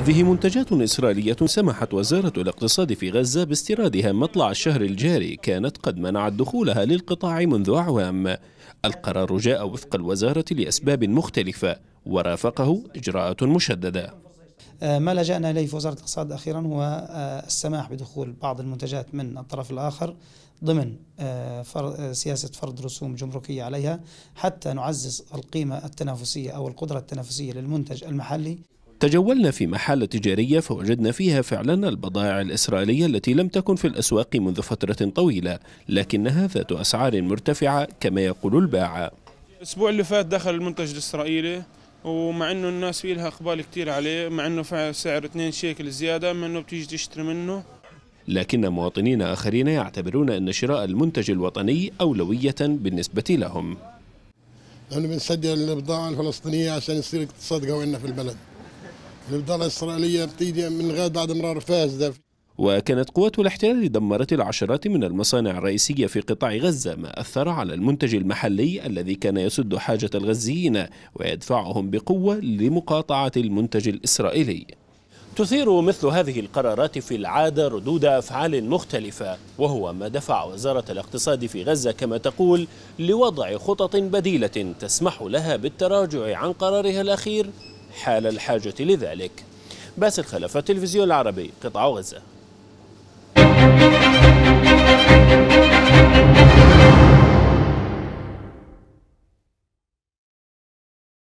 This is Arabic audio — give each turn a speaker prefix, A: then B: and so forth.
A: هذه منتجات إسرائيلية سمحت وزارة الاقتصاد في غزة باستيرادها مطلع الشهر الجاري كانت قد منعت دخولها للقطاع منذ أعوام القرار جاء وفق الوزارة لأسباب مختلفة ورافقه إجراءات مشددة
B: آه، ما لجأنا إليه في وزارة الاقتصاد أخيرا هو آه، السماح بدخول بعض المنتجات من الطرف الآخر ضمن آه، سياسة فرض رسوم جمركية عليها حتى نعزز القيمة التنافسية أو القدرة التنافسية للمنتج المحلي
A: تجولنا في محال تجارية فوجدنا فيها فعلا البضائع الإسرائيلية التي لم تكن في الأسواق منذ فترة طويلة لكنها ذات أسعار مرتفعة كما يقول الباعة الأسبوع اللي
C: فات دخل المنتج الإسرائيلي ومع انه الناس في لها اقبال كثير عليه مع انه فعلا سعر 2 شيكل زياده مع انه بتيجي تشتري منه
A: لكن مواطنين آخرين يعتبرون أن شراء المنتج الوطني أولوية بالنسبة لهم نحن بنسجل البضاعة الفلسطينية عشان يصير اقتصاد قوي في البلد البضاعة الإسرائيلية بتيجي من غير بعد مرار ده. وكانت قوات الاحتلال دمرت العشرات من المصانع الرئيسية في قطاع غزة ما أثر على المنتج المحلي الذي كان يسد حاجة الغزيين ويدفعهم بقوة لمقاطعة المنتج الإسرائيلي تثير مثل هذه القرارات في العادة ردود أفعال مختلفة وهو ما دفع وزارة الاقتصاد في غزة كما تقول لوضع خطط بديلة تسمح لها بالتراجع عن قرارها الأخير حال الحاجة لذلك باسل خلف التلفزيون العربي قطاع غزة